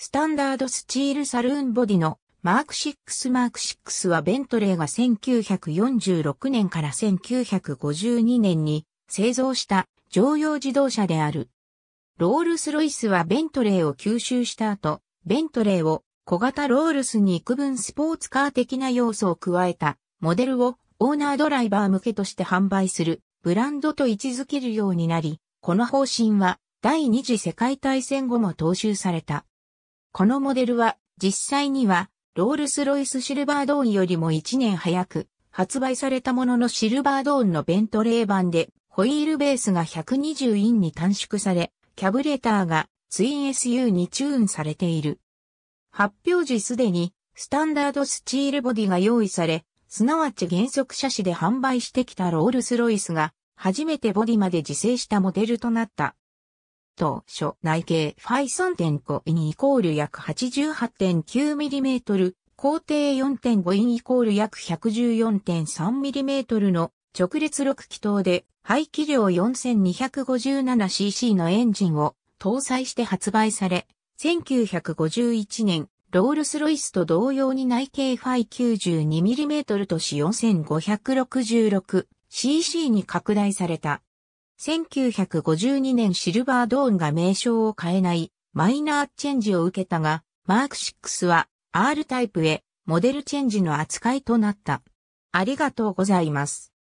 スタンダードスチールサルーンボディのマーク6マーク6はベントレーが1946年から1952年に製造した乗用自動車である。ロールスロイスはベントレーを吸収した後、ベントレーを小型ロールスに区分スポーツカー的な要素を加えたモデルをオーナードライバー向けとして販売するブランドと位置づけるようになり、この方針は第二次世界大戦後も踏襲された。このモデルは実際にはロールスロイスシルバードーンよりも1年早く発売されたもののシルバードーンのベントレー版でホイールベースが120インに短縮され、キャブレターがツイン SU にチューンされている。発表時すでにスタンダードスチールボディが用意され、すなわち原則車種で販売してきたロールスロイスが初めてボディまで自生したモデルとなった。当初内径ファイ3.5インイコール約 88.9mm、高低4.5インイコール約 114.3mm の直列6気筒で排気量 4257cc のエンジンを搭載して発売され、1951年、ロールスロイスと同様に内径ファイ 92mm とし 4566cc に拡大された。1952年シルバードーンが名称を変えないマイナーチェンジを受けたが、マーク6は R タイプへモデルチェンジの扱いとなった。ありがとうございます。